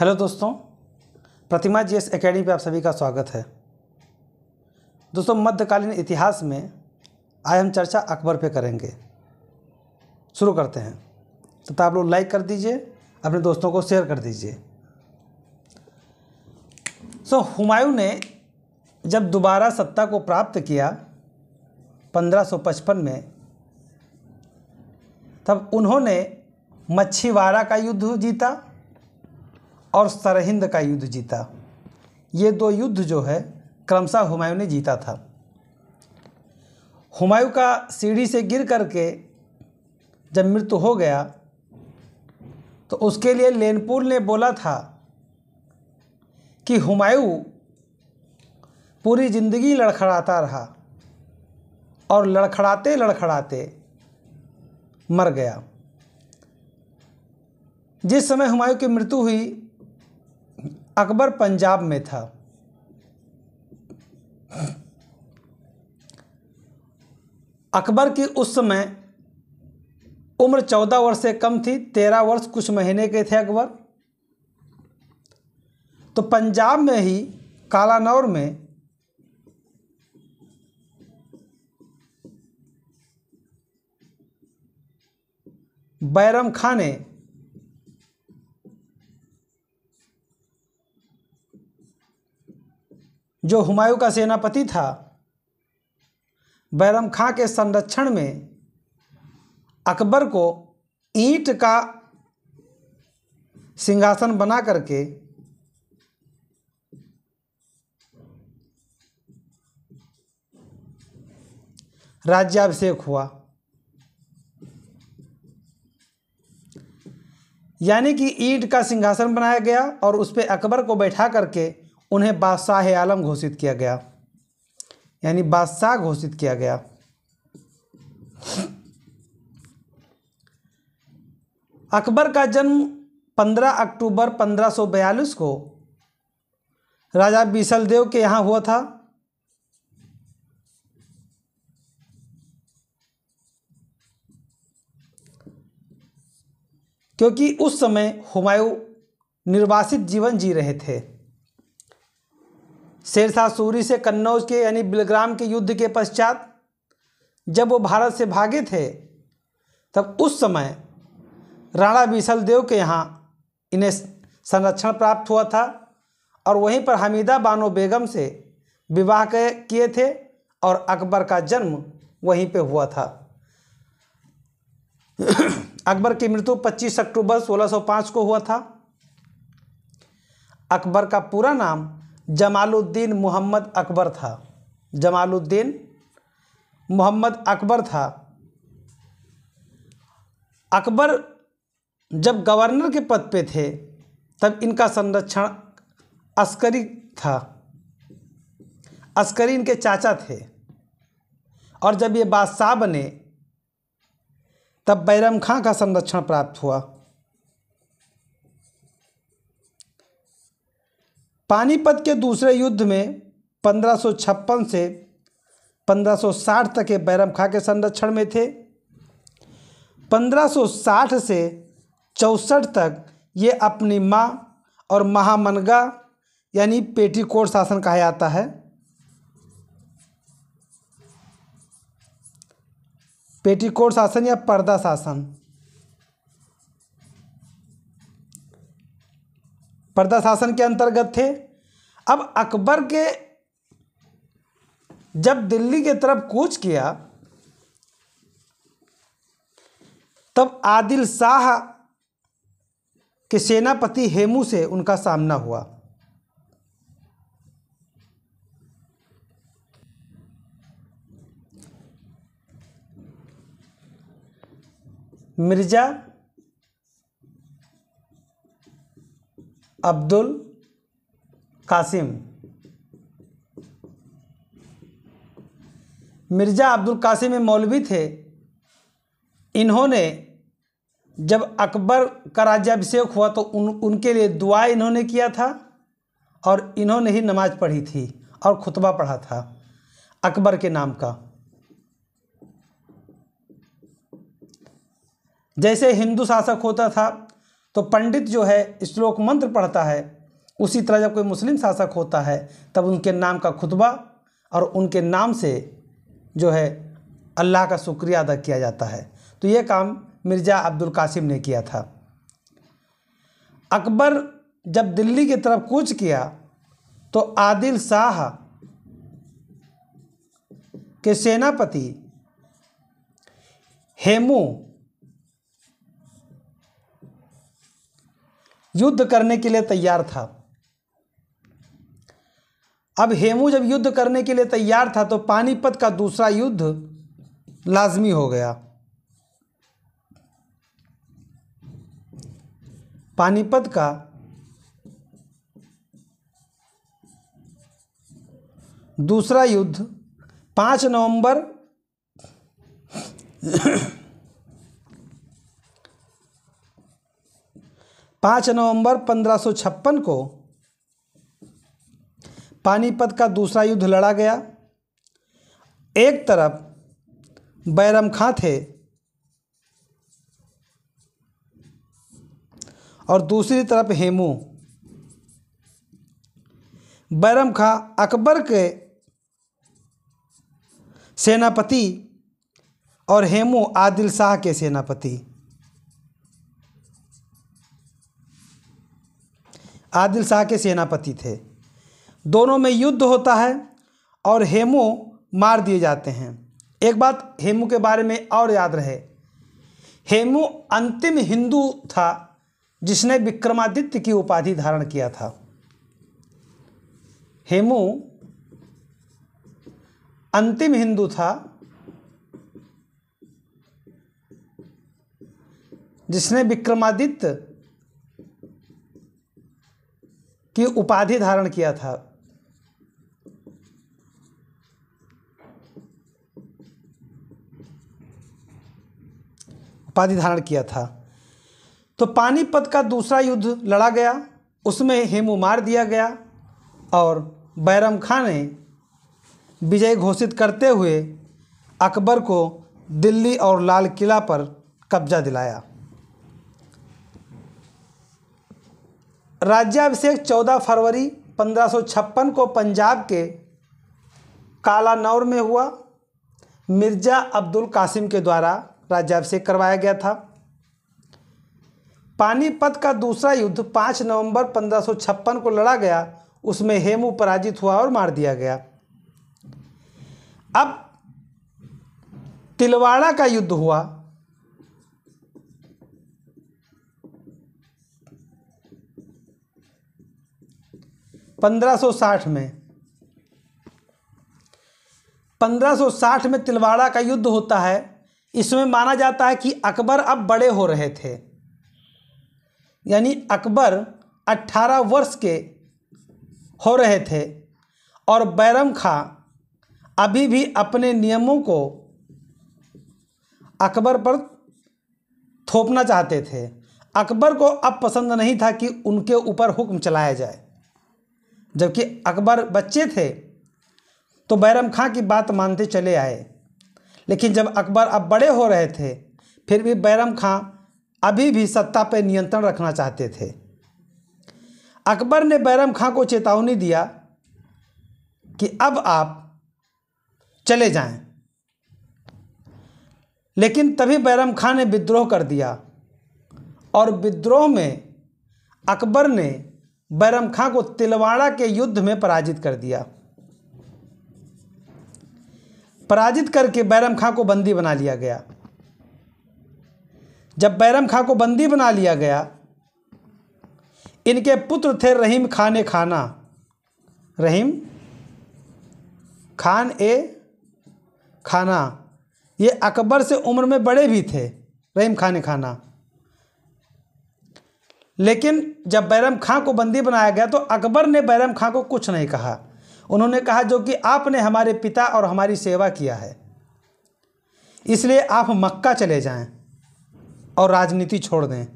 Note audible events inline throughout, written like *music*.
hello दोस्तों प्रतिमा GS academy पे आप सभी का स्वागत है दोस्तों मध्यकालीन इतिहास में आज हम चर्चा अकबर पे करेंगे शुरू करते हैं तो आप लोग लाइक कर दीजिए अपने दोस्तों को शेयर कर दीजिए सो हुमायूं ने जब दोबारा सत्ता को प्राप्त किया 1555 में तब उन्होंने मच्छीवाड़ा का युद्ध जीता और सरहिंद का युद्ध जीता ये दो युद्ध जो है क्रमशः हुमायूं ने जीता था हुमायूं का सीढ़ी से गिर करके जब मृत्यु हो गया तो उसके लिए लेनपुर ने बोला था कि हुमायूं पूरी ज़िंदगी लड़खड़ाता रहा और लड़खड़ाते लड़खड़ाते मर गया जिस समय हुमायूं की मृत्यु हुई अकबर पंजाब में था अकबर की उस समय उम्र चौदह वर्ष से कम थी तेरह वर्ष कुछ महीने के थे अकबर तो पंजाब में ही कालानौर में बैरम खाने ने जो हुमायूं का सेनापति था बैरम खां के संरक्षण में अकबर को ईंट का सिंहासन बना करके राज्याभिषेक हुआ यानी कि ईंट का सिंहासन बनाया गया और उस पर अकबर को बैठा करके उन्हें बादशाह आलम घोषित किया गया यानी बादशाह घोषित किया गया अकबर का जन्म 15 अक्टूबर 1542 को राजा बीसल देव के यहां हुआ था क्योंकि उस समय हुमायूं निर्वासित जीवन जी रहे थे शेरशाह सूरी से कन्नौज के यानी बिलग्राम के युद्ध के पश्चात जब वो भारत से भागे थे तब उस समय राणा बिसल देव के यहाँ इन्हें संरक्षण प्राप्त हुआ था और वहीं पर हमीदा बानो बेगम से विवाह किए थे और अकबर का जन्म वहीं पे हुआ था *clears throat* अकबर की मृत्यु 25 अक्टूबर 1605 को हुआ था अकबर का पूरा नाम जमालुद्दीन मोहम्मद अकबर था जमालुद्दीन मोहम्मद अकबर था अकबर जब गवर्नर के पद पे थे तब इनका संरक्षण अस्करी था अस्करी इनके चाचा थे और जब ये बादशाह बने तब बैरम खां का संरक्षण प्राप्त हुआ पानीपत के दूसरे युद्ध में पंद्रह से 1560 तक ये बैरम खां के संरक्षण में थे 1560 से चौसठ तक ये अपनी माँ और महामनगा यानी पेटीकोट शासन कहा जाता है पेटीकोट शासन या पर्दा शासन पर्दा शासन के अंतर्गत थे अब अकबर के जब दिल्ली के तरफ कूच किया तब आदिल शाह के सेनापति हेमू से उनका सामना हुआ मिर्ज़ा अब्दुल कासिम मिर्ज़ा अब्दुल कासिम मौलवी थे इन्होंने जब अकबर का राज्याभिषेक हुआ तो उन उनके लिए दुआ इन्होंने किया था और इन्होंने ही नमाज पढ़ी थी और खुतबा पढ़ा था अकबर के नाम का जैसे हिंदू शासक होता था तो पंडित जो है श्लोक मंत्र पढ़ता है उसी तरह जब कोई मुस्लिम शासक होता है तब उनके नाम का खुतबा और उनके नाम से जो है अल्लाह का शुक्रिया अदा किया जाता है तो ये काम मिर्ज़ा अब्दुल कासिम ने किया था अकबर जब दिल्ली की तरफ कूच किया तो आदिल शाह के सेनापति हेमू युद्ध करने के लिए तैयार था अब हेमू जब युद्ध करने के लिए तैयार था तो पानीपत का दूसरा युद्ध लाजमी हो गया पानीपत का दूसरा युद्ध पांच नवंबर पाँच नवंबर पंद्रह को पानीपत का दूसरा युद्ध लड़ा गया एक तरफ बैरम खां थे और दूसरी तरफ हेमू बैरम खां अकबर के सेनापति और हेमू आदिल शाह के सेनापति आदिल शाह के सेनापति थे दोनों में युद्ध होता है और हेमू मार दिए जाते हैं एक बात हेमू के बारे में और याद रहे हेमू अंतिम हिंदू था जिसने विक्रमादित्य की उपाधि धारण किया था हेमू अंतिम हिंदू था जिसने विक्रमादित्य की उपाधि धारण किया था उपाधि धारण किया था तो पानीपत का दूसरा युद्ध लड़ा गया उसमें हेमू मार दिया गया और बैरम खां ने विजय घोषित करते हुए अकबर को दिल्ली और लाल किला पर कब्जा दिलाया राज्याभिषेक 14 फरवरी 1556 को पंजाब के कालानौर में हुआ मिर्ज़ा अब्दुल कासिम के द्वारा राज्याभिषेक करवाया गया था पानीपत का दूसरा युद्ध 5 नवंबर 1556 को लड़ा गया उसमें हेमू पराजित हुआ और मार दिया गया अब तिलवाड़ा का युद्ध हुआ 1560 में 1560 में तिलवाड़ा का युद्ध होता है इसमें माना जाता है कि अकबर अब बड़े हो रहे थे यानी अकबर 18 वर्ष के हो रहे थे और बैरम खां अभी भी अपने नियमों को अकबर पर थोपना चाहते थे अकबर को अब पसंद नहीं था कि उनके ऊपर हुक्म चलाया जाए जबकि अकबर बच्चे थे तो बैरम खां की बात मानते चले आए लेकिन जब अकबर अब बड़े हो रहे थे फिर भी बैरम खां अभी भी सत्ता पर नियंत्रण रखना चाहते थे अकबर ने बैरम खां को चेतावनी दिया कि अब आप चले जाएं लेकिन तभी बैरम खां ने विद्रोह कर दिया और विद्रोह में अकबर ने बैरम खां को तिलवाड़ा के युद्ध में पराजित कर दिया पराजित करके बैरम खां को बंदी बना लिया गया जब बैरम खां को बंदी बना लिया गया इनके पुत्र थे रहीम खान ए खाना रहीम खान ए खाना ये अकबर से उम्र में बड़े भी थे रहीम खान ए खाना लेकिन जब बैरम खां को बंदी बनाया गया तो अकबर ने बैरम खां को कुछ नहीं कहा उन्होंने कहा जो कि आपने हमारे पिता और हमारी सेवा किया है इसलिए आप मक्का चले जाएं और राजनीति छोड़ दें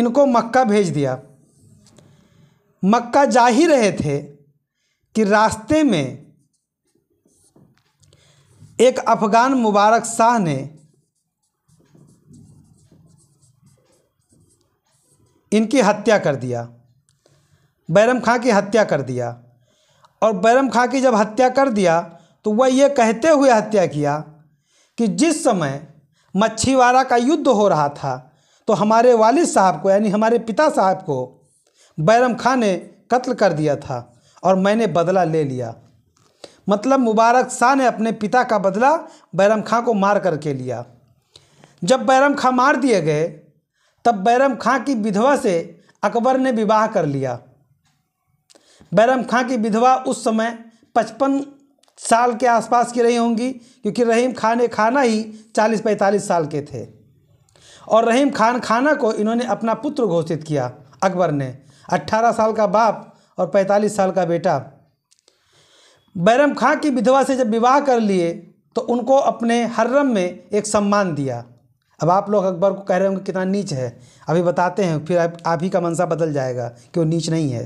इनको मक्का भेज दिया मक्का जा ही रहे थे कि रास्ते में एक अफ़गान मुबारक शाह ने इनकी हत्या कर दिया बैरम खां की हत्या कर दिया और बैरम खां की जब हत्या कर दिया तो वह ये कहते हुए हत्या किया कि जिस समय मच्छीवाड़ा का युद्ध हो रहा था तो हमारे वालिद साहब को यानी हमारे पिता साहब को बैरम खां ने कत्ल कर दिया था और मैंने बदला ले लिया मतलब मुबारक शाह ने अपने पिता का बदला बैरम खां को मार करके लिया जब बैरम खां मार दिए गए तब बैरम खां की विधवा से अकबर ने विवाह कर लिया बैरम खां की विधवा उस समय पचपन साल के आसपास की रही होंगी क्योंकि रहीम खान ने खाना ही चालीस पैंतालीस साल के थे और रहीम खान खाना को इन्होंने अपना पुत्र घोषित किया अकबर ने अट्ठारह साल का बाप और पैंतालीस साल का बेटा बैरम खां की विधवा से जब विवाह कर लिए तो उनको अपने हर्रम में एक सम्मान दिया अब आप लोग अकबर को कह रहे होंगे कितना नीच है अभी बताते हैं फिर आप, आप ही का मनसा बदल जाएगा कि वो नीच नहीं है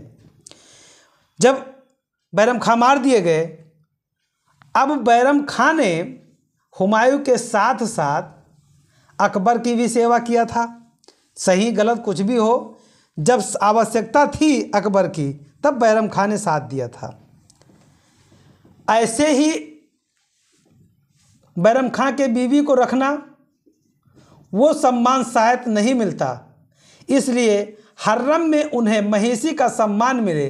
जब बैरम खां मार दिए गए अब बैरम खां ने हुमायूं के साथ साथ अकबर की भी सेवा किया था सही गलत कुछ भी हो जब आवश्यकता थी अकबर की तब बैरम खां ने साथ दिया था ऐसे ही बैरम खां के बीवी को रखना वो सम्मान शायद नहीं मिलता इसलिए हर्रम में उन्हें महेशी का सम्मान मिले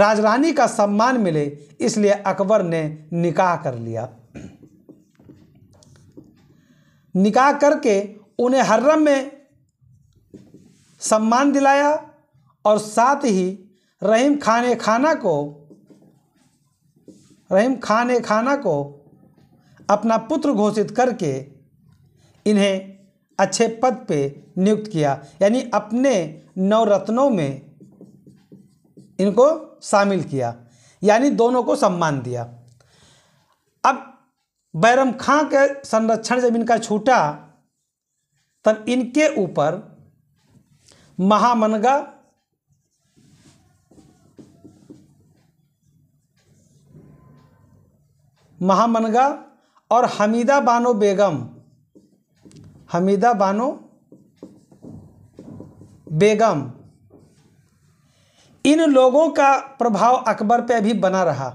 राजरानी का सम्मान मिले इसलिए अकबर ने निकाह कर लिया निकाह करके उन्हें हर्रम में सम्मान दिलाया और साथ ही रहीम खान खाना को रहीम खान खाना को अपना पुत्र घोषित करके इन्हें अच्छे पद पे नियुक्त किया यानी अपने नवरत्नों में इनको शामिल किया यानी दोनों को सम्मान दिया अब बैरम खां के संरक्षण जब इनका छूटा तब इनके ऊपर महामनगा महामनगा और हमीदा बानो बेगम हमीदा बानो बेगम इन लोगों का प्रभाव अकबर पे भी बना रहा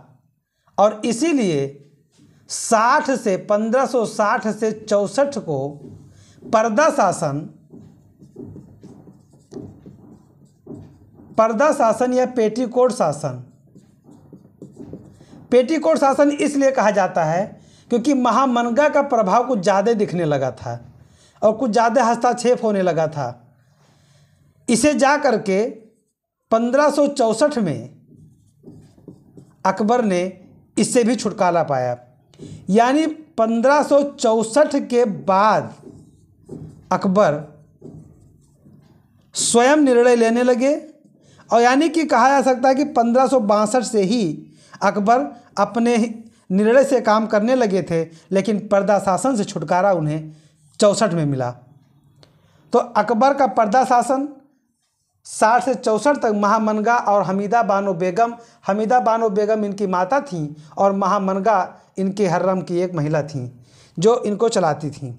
और इसीलिए 60 से 1560 से चौसठ को पर्दा शासन पर्दा शासन या पेटीकोट शासन पेटीकोट शासन इसलिए कहा जाता है क्योंकि महामनगा का प्रभाव कुछ ज़्यादा दिखने लगा था और कुछ ज़्यादा हस्ताक्षेप होने लगा था इसे जा कर के पंद्रह में अकबर ने इससे भी छुटकारा पाया यानी पंद्रह के बाद अकबर स्वयं निर्णय लेने लगे और यानी कि कहा जा सकता है कि पंद्रह से ही अकबर अपने निर्णय से काम करने लगे थे लेकिन पर्दा शासन से छुटकारा उन्हें चौसठ में मिला तो अकबर का पर्दा शासन साठ से चौसठ तक महामनगा और हमीदा बानो बेगम हमीदा बानो बेगम इनकी माता थीं और महामनगा इनके हर्रम की एक महिला थीं जो इनको चलाती थीं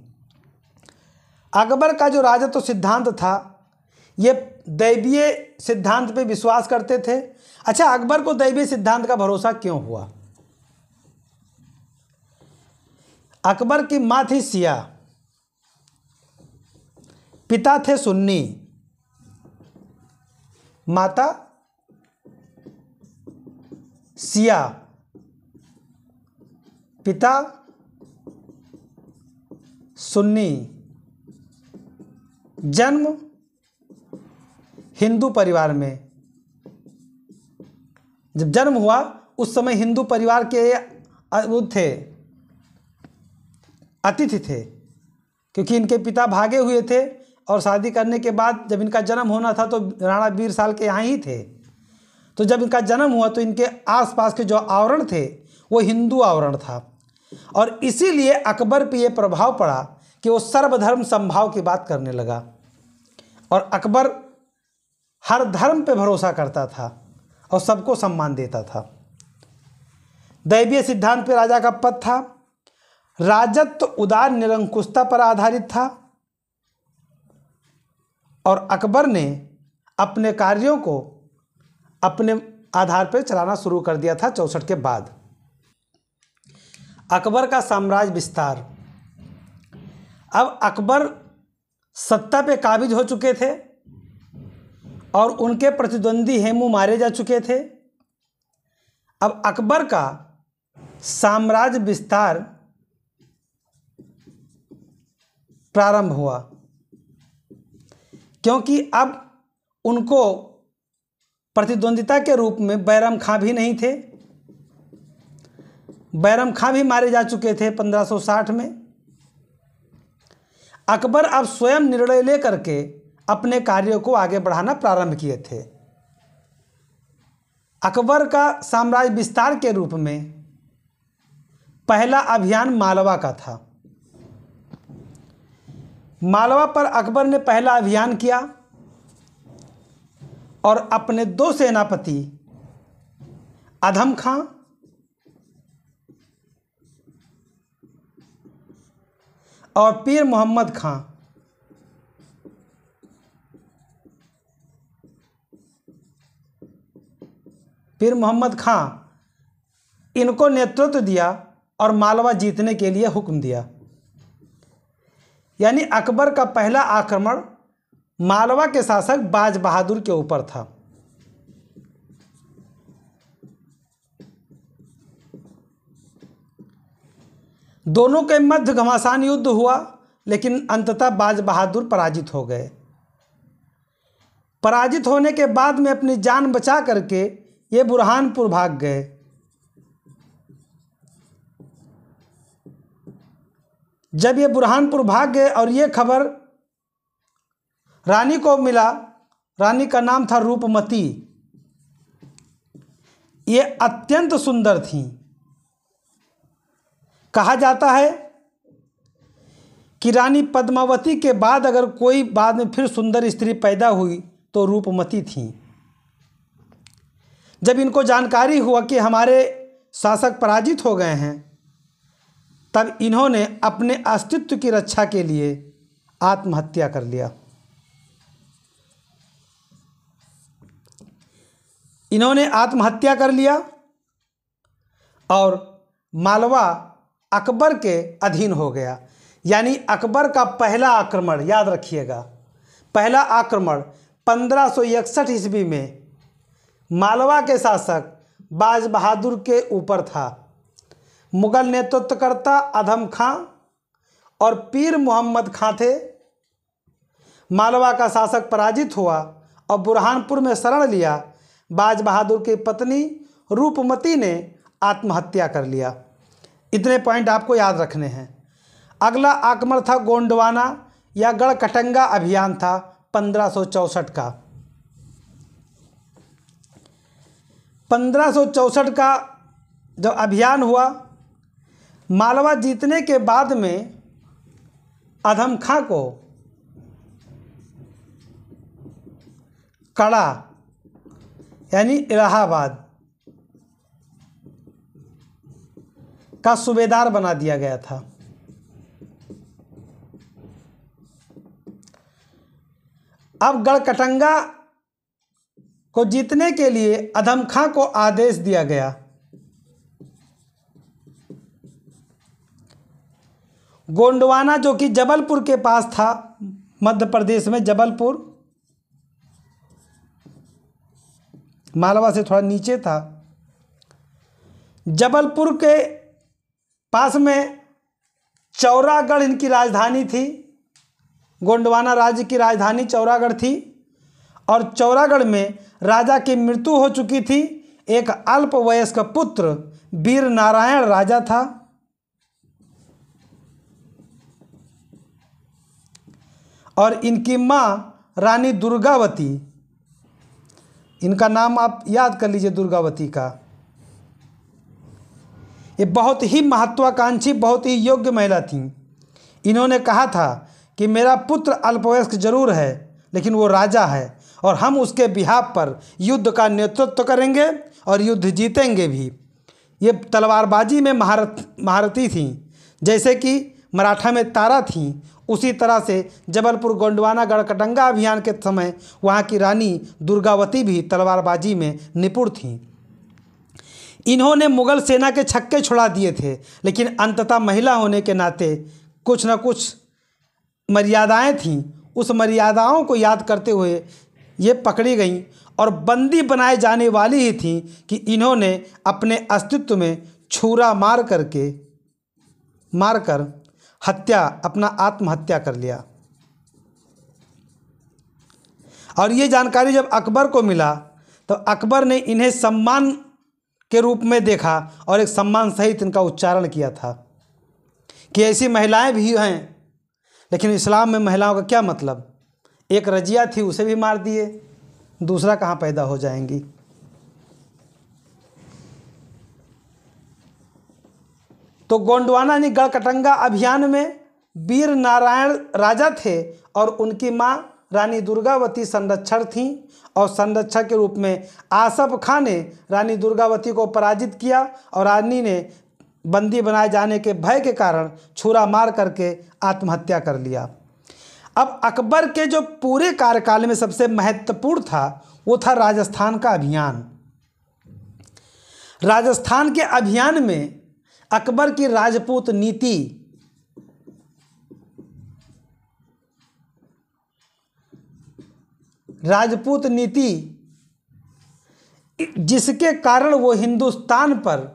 अकबर का जो राजत्व सिद्धांत था ये दैवीय सिद्धांत पे विश्वास करते थे अच्छा अकबर को दैवीय सिद्धांत का भरोसा क्यों हुआ अकबर की माँ थी सिया पिता थे सुन्नी माता सिया पिता सुन्नी जन्म हिंदू परिवार में जब जन्म हुआ उस समय हिंदू परिवार के वो थे अतिथि थे क्योंकि इनके पिता भागे हुए थे और शादी करने के बाद जब इनका जन्म होना था तो राणा बीर साल के यहाँ ही थे तो जब इनका जन्म हुआ तो इनके आसपास के जो आवरण थे वो हिंदू आवरण था और इसीलिए अकबर पे ये प्रभाव पड़ा कि वो सर्वधर्म संभाव की बात करने लगा और अकबर हर धर्म पे भरोसा करता था और सबको सम्मान देता था दैवीय सिद्धांत पे राजा का पद था राजत्व उदार निरंकुशता पर आधारित था और अकबर ने अपने कार्यों को अपने आधार पर चलाना शुरू कर दिया था चौसठ के बाद अकबर का साम्राज्य विस्तार अब अकबर सत्ता पे काबिज हो चुके थे और उनके प्रतिद्वंदी हेमू मारे जा चुके थे अब अकबर का साम्राज्य विस्तार प्रारंभ हुआ क्योंकि अब उनको प्रतिद्वंदिता के रूप में बैरम खां भी नहीं थे बैरम खां भी मारे जा चुके थे 1560 में अकबर अब स्वयं निर्णय लेकर के अपने कार्यों को आगे बढ़ाना प्रारंभ किए थे अकबर का साम्राज्य विस्तार के रूप में पहला अभियान मालवा का था मालवा पर अकबर ने पहला अभियान किया और अपने दो सेनापति अधम खां और पीर मोहम्मद खां पीर मोहम्मद खां इनको नेतृत्व दिया और मालवा जीतने के लिए हुक्म दिया यानी अकबर का पहला आक्रमण मालवा के शासक बाज बहादुर के ऊपर था दोनों के मध्य घमासान युद्ध हुआ लेकिन अंततः बाज बहादुर पराजित हो गए पराजित होने के बाद में अपनी जान बचा करके ये बुरहानपुर भाग गए जब ये बुरहानपुर भाग गए और ये खबर रानी को मिला रानी का नाम था रूपमती ये अत्यंत सुंदर थी कहा जाता है कि रानी पद्मावती के बाद अगर कोई बाद में फिर सुंदर स्त्री पैदा हुई तो रूपमती थी जब इनको जानकारी हुआ कि हमारे शासक पराजित हो गए हैं तब इन्होंने अपने अस्तित्व की रक्षा के लिए आत्महत्या कर लिया इन्होंने आत्महत्या कर लिया और मालवा अकबर के अधीन हो गया यानी अकबर का पहला आक्रमण याद रखिएगा पहला आक्रमण पंद्रह सौ ईस्वी में मालवा के शासक बाज बहादुर के ऊपर था मुग़ल नेतृत्वकर्ता अधम खां और पीर मोहम्मद खां थे मालवा का शासक पराजित हुआ और बुरहानपुर में शरण लिया बाज बहादुर की पत्नी रूपमती ने आत्महत्या कर लिया इतने पॉइंट आपको याद रखने हैं अगला आक्रमण था गोंडवाना या गढ़कटंगा अभियान था पंद्रह का पंद्रह का जब अभियान हुआ मालवा जीतने के बाद में अधम खां को कड़ा यानी इलाहाबाद का सूबेदार बना दिया गया था अब गढ़कटंगा को जीतने के लिए अधम खां को आदेश दिया गया गोंडवाना जो कि जबलपुर के पास था मध्य प्रदेश में जबलपुर मालवा से थोड़ा नीचे था जबलपुर के पास में चौरागढ़ इनकी राजधानी थी गोंडवाना राज्य की राजधानी चौरागढ़ थी और चौरागढ़ में राजा की मृत्यु हो चुकी थी एक अल्पवयस्क पुत्र वीर नारायण राजा था और इनकी माँ रानी दुर्गावती इनका नाम आप याद कर लीजिए दुर्गावती का ये बहुत ही महत्वाकांक्षी बहुत ही योग्य महिला थी इन्होंने कहा था कि मेरा पुत्र अल्पवयस्क जरूर है लेकिन वो राजा है और हम उसके बिहाब पर युद्ध का नेतृत्व करेंगे और युद्ध जीतेंगे भी ये तलवारबाजी में महारत महारथी थीं जैसे कि मराठा में तारा थीं उसी तरह से जबलपुर गोंडवाना कटंगा अभियान के समय वहाँ की रानी दुर्गावती भी तलवारबाजी में निपुण थीं इन्होंने मुगल सेना के छक्के छुड़ा दिए थे लेकिन अंततः महिला होने के नाते कुछ न कुछ मर्यादाएं थीं उस मर्यादाओं को याद करते हुए ये पकड़ी गईं और बंदी बनाए जाने वाली ही थीं कि इन्होंने अपने अस्तित्व में छुरा मार करके मार कर हत्या अपना आत्महत्या कर लिया और ये जानकारी जब अकबर को मिला तो अकबर ने इन्हें सम्मान के रूप में देखा और एक सम्मान सहित इनका उच्चारण किया था कि ऐसी महिलाएं भी हैं लेकिन इस्लाम में महिलाओं का क्या मतलब एक रजिया थी उसे भी मार दिए दूसरा कहाँ पैदा हो जाएंगी तो गोंडवाना यानी गढ़कटंगा अभियान में वीर नारायण राजा थे और उनकी माँ रानी दुर्गावती संरक्षण थी और संरक्षक के रूप में आसफ खां ने रानी दुर्गावती को पराजित किया और रानी ने बंदी बनाए जाने के भय के कारण छुरा मार करके आत्महत्या कर लिया अब अकबर के जो पूरे कार्यकाल में सबसे महत्वपूर्ण था वो था राजस्थान का अभियान राजस्थान के अभियान में अकबर की राजपूत नीति राजपूत नीति जिसके कारण वो हिंदुस्तान पर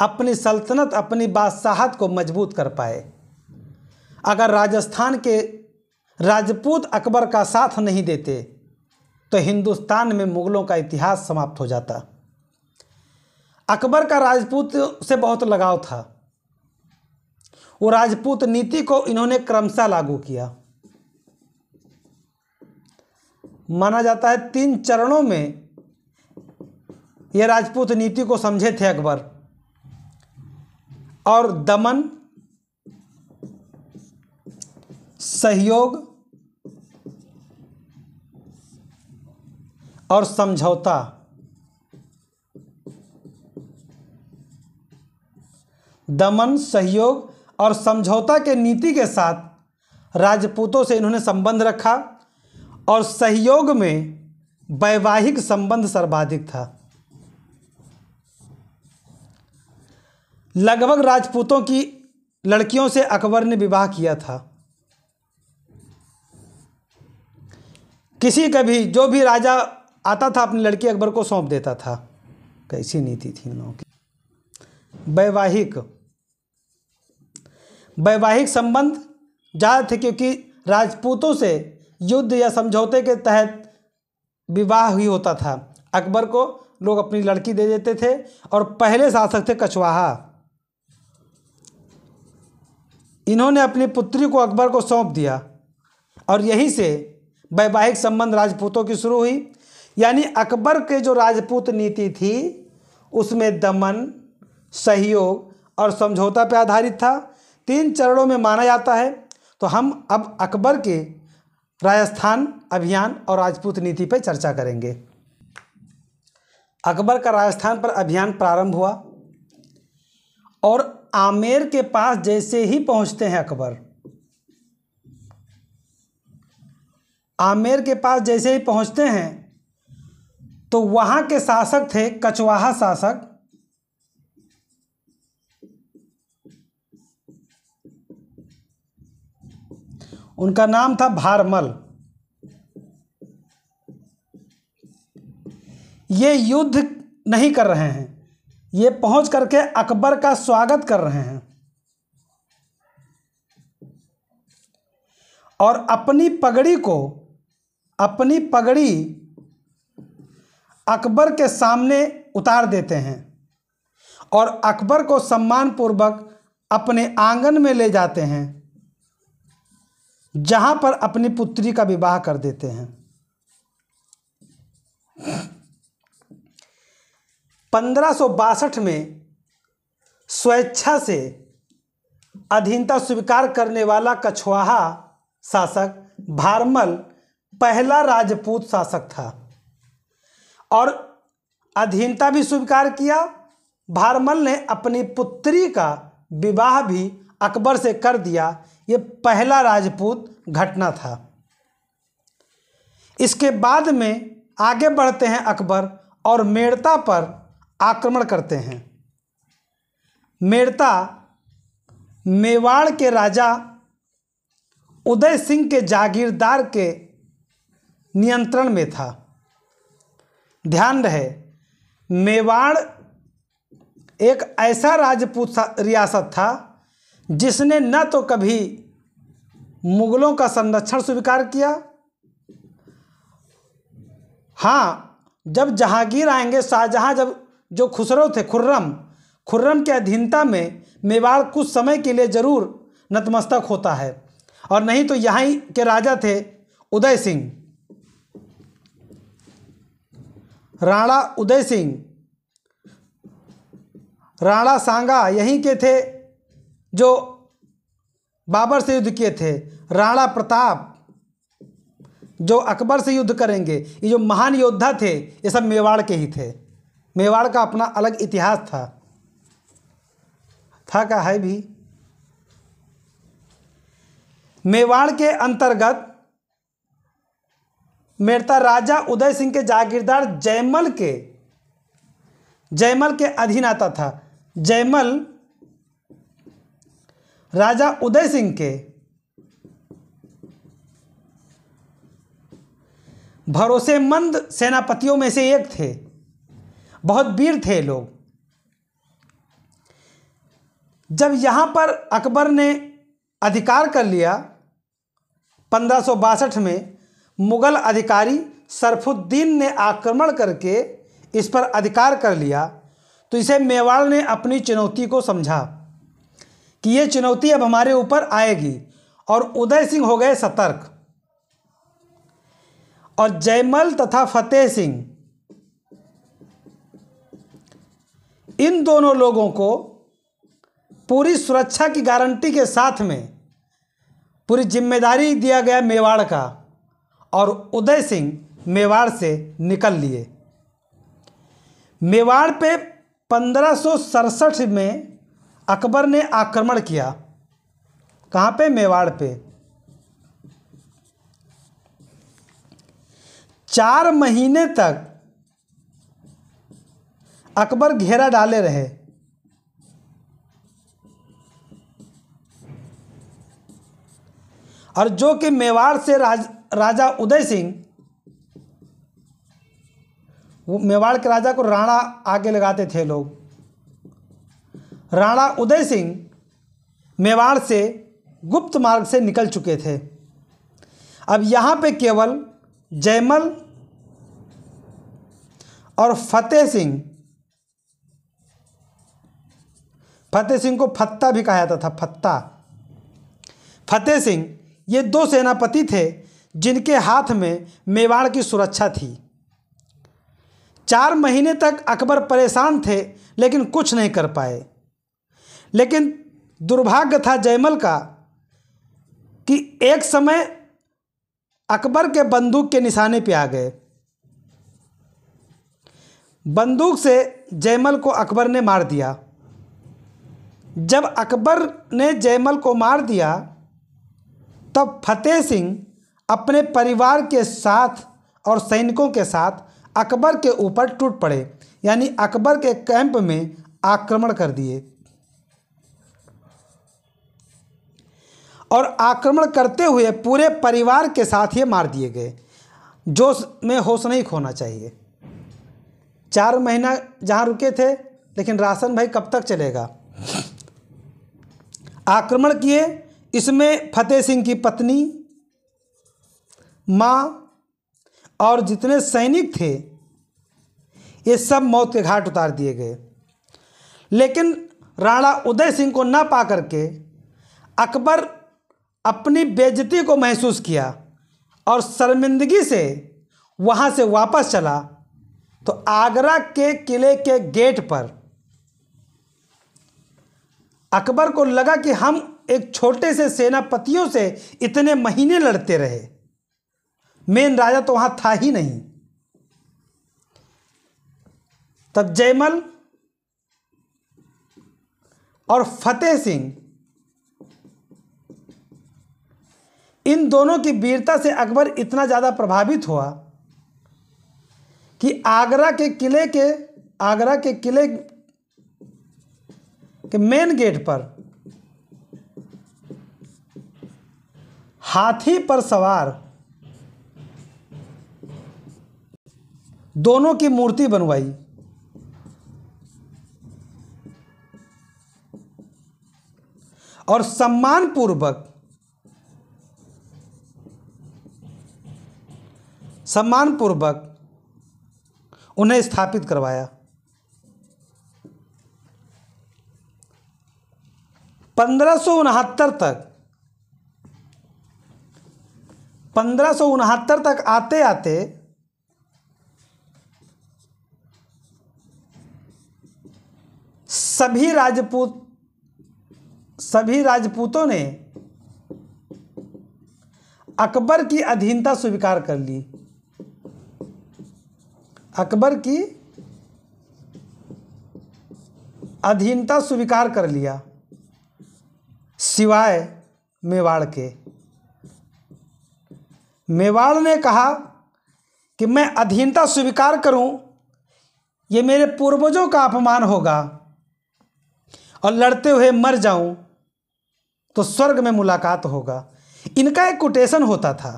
अपनी सल्तनत अपनी बादशाहत को मजबूत कर पाए अगर राजस्थान के राजपूत अकबर का साथ नहीं देते तो हिंदुस्तान में मुग़लों का इतिहास समाप्त हो जाता अकबर का राजपूत से बहुत लगाव था वो राजपूत नीति को इन्होंने क्रमशः लागू किया माना जाता है तीन चरणों में ये राजपूत नीति को समझे थे अकबर और दमन सहयोग और समझौता दमन सहयोग और समझौता के नीति के साथ राजपूतों से इन्होंने संबंध रखा और सहयोग में वैवाहिक संबंध सर्वाधिक था लगभग राजपूतों की लड़कियों से अकबर ने विवाह किया था किसी का भी जो भी राजा आता था अपनी लड़की अकबर को सौंप देता था कैसी नीति थी इन लोगों की वैवाहिक वैवाहिक संबंध ज़्यादा थे क्योंकि राजपूतों से युद्ध या समझौते के तहत विवाह ही होता था अकबर को लोग अपनी लड़की दे देते थे और पहले शासक थे कछवाहा इन्होंने अपनी पुत्री को अकबर को सौंप दिया और यहीं से वैवाहिक संबंध राजपूतों की शुरू हुई यानी अकबर के जो राजपूत नीति थी उसमें दमन सहयोग और समझौता पर आधारित था तीन चरणों में माना जाता है तो हम अब अकबर के राजस्थान अभियान और राजपूत नीति पर चर्चा करेंगे अकबर का राजस्थान पर अभियान प्रारंभ हुआ और आमेर के पास जैसे ही पहुंचते हैं अकबर आमेर के पास जैसे ही पहुंचते हैं तो वहां के शासक थे कचवाहा शासक उनका नाम था भारमल ये युद्ध नहीं कर रहे हैं ये पहुंच करके अकबर का स्वागत कर रहे हैं और अपनी पगड़ी को अपनी पगड़ी अकबर के सामने उतार देते हैं और अकबर को सम्मानपूर्वक अपने आंगन में ले जाते हैं जहां पर अपनी पुत्री का विवाह कर देते हैं पंद्रह में स्वेच्छा से अधीनता स्वीकार करने वाला कछुआहा शासक भारमल पहला राजपूत शासक था और अधीनता भी स्वीकार किया भारमल ने अपनी पुत्री का विवाह भी अकबर से कर दिया ये पहला राजपूत घटना था इसके बाद में आगे बढ़ते हैं अकबर और मेड़ता पर आक्रमण करते हैं मेड़ता मेवाड़ के राजा उदय सिंह के जागीरदार के नियंत्रण में था ध्यान रहे मेवाड़ एक ऐसा राजपूत रियासत था जिसने न तो कभी मुगलों का संरक्षण स्वीकार किया हाँ जब जहांगीर आएंगे शाहजहाँ जब जो खुसरो थे खुर्रम खुर्रम के अधीनता में मेवाड़ कुछ समय के लिए ज़रूर नतमस्तक होता है और नहीं तो यहाँ के राजा थे उदय सिंह राणा उदय सिंह राणा सांगा यहीं के थे जो बाबर से युद्ध किए थे राणा प्रताप जो अकबर से युद्ध करेंगे ये जो महान योद्धा थे ये सब मेवाड़ के ही थे मेवाड़ का अपना अलग इतिहास था था का है भी मेवाड़ के अंतर्गत मेड़ता राजा उदय सिंह के जागीरदार जयमल के जयमल के अधीन आता था जयमल राजा उदय सिंह के भरोसेमंद सेनापतियों में से एक थे बहुत वीर थे लोग जब यहाँ पर अकबर ने अधिकार कर लिया पंद्रह में मुग़ल अधिकारी सरफुद्दीन ने आक्रमण करके इस पर अधिकार कर लिया तो इसे मेवाड़ ने अपनी चुनौती को समझा कि ये चुनौती अब हमारे ऊपर आएगी और उदय सिंह हो गए सतर्क और जयमल तथा फतेह सिंह इन दोनों लोगों को पूरी सुरक्षा की गारंटी के साथ में पूरी जिम्मेदारी दिया गया मेवाड़ का और उदय सिंह मेवाड़ से निकल लिए मेवाड़ पे पंद्रह में अकबर ने आक्रमण किया कहाँ पे मेवाड़ पे चार महीने तक अकबर घेरा डाले रहे और जो कि मेवाड़ से राज, राजा उदय सिंह वो मेवाड़ के राजा को राणा आगे लगाते थे लोग राणा उदय सिंह मेवाड़ से गुप्त मार्ग से निकल चुके थे अब यहाँ पे केवल जयमल और फतेह सिंह फतेह सिंह को फत्ता भी कहा जाता था फत्ता फतेह सिंह ये दो सेनापति थे जिनके हाथ में मेवाड़ की सुरक्षा थी चार महीने तक अकबर परेशान थे लेकिन कुछ नहीं कर पाए लेकिन दुर्भाग्य था जयमल का कि एक समय अकबर के बंदूक के निशाने पे आ गए बंदूक से जयमल को अकबर ने मार दिया जब अकबर ने जयमल को मार दिया तब फतेह सिंह अपने परिवार के साथ और सैनिकों के साथ अकबर के ऊपर टूट पड़े यानी अकबर के कैंप में आक्रमण कर दिए और आक्रमण करते हुए पूरे परिवार के साथ ये मार दिए गए जोश में होश नहीं खोना चाहिए चार महीना जहाँ रुके थे लेकिन राशन भाई कब तक चलेगा आक्रमण किए इसमें फतेह सिंह की पत्नी माँ और जितने सैनिक थे ये सब मौत के घाट उतार दिए गए लेकिन राणा उदय सिंह को ना पा करके अकबर अपनी बेजती को महसूस किया और शर्मिंदगी से वहाँ से वापस चला तो आगरा के किले के गेट पर अकबर को लगा कि हम एक छोटे से सेनापतियों से इतने महीने लड़ते रहे मेन राजा तो वहाँ था ही नहीं तब जयमल और फतेह सिंह इन दोनों की वीरता से अकबर इतना ज़्यादा प्रभावित हुआ कि आगरा के किले के आगरा के किले के मेन गेट पर हाथी पर सवार दोनों की मूर्ति बनवाई और सम्मान पूर्वक सम्मानपूर्वक उन्हें स्थापित करवाया पंद्रह तक पंद्रह तक आते आते सभी राजपूत सभी राजपूतों ने अकबर की अधीनता स्वीकार कर ली अकबर की अधीनता स्वीकार कर लिया सिवाय मेवाड़ के मेवाड़ ने कहा कि मैं अधीनता स्वीकार करूं ये मेरे पूर्वजों का अपमान होगा और लड़ते हुए मर जाऊं तो स्वर्ग में मुलाकात होगा इनका एक कोटेशन होता था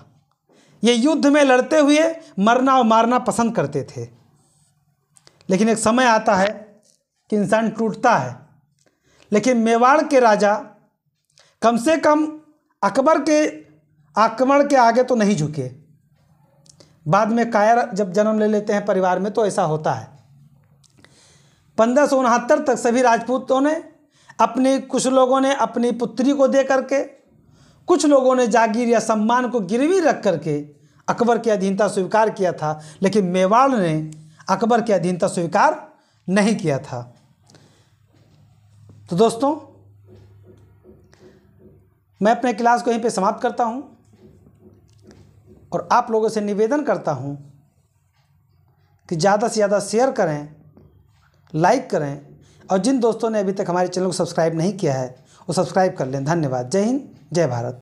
ये युद्ध में लड़ते हुए मरना और मारना पसंद करते थे लेकिन एक समय आता है कि इंसान टूटता है लेकिन मेवाड़ के राजा कम से कम अकबर के आक्रमण के आगे तो नहीं झुके बाद में कायर जब जन्म ले लेते हैं परिवार में तो ऐसा होता है पंद्रह सौ उनहत्तर तक सभी राजपूतों ने अपने कुछ लोगों ने अपनी पुत्री को दे करके कुछ लोगों ने जागीर या सम्मान को गिरवी रख करके अकबर की अधीनता स्वीकार किया था लेकिन मेवाड़ ने अकबर की अधीनता स्वीकार नहीं किया था तो दोस्तों मैं अपने क्लास को यहीं पे समाप्त करता हूँ और आप लोगों से निवेदन करता हूँ कि ज़्यादा से ज़्यादा शेयर करें लाइक करें और जिन दोस्तों ने अभी तक हमारे चैनल को सब्सक्राइब नहीं किया है वो सब्सक्राइब कर लें धन्यवाद जय हिंद जय भारत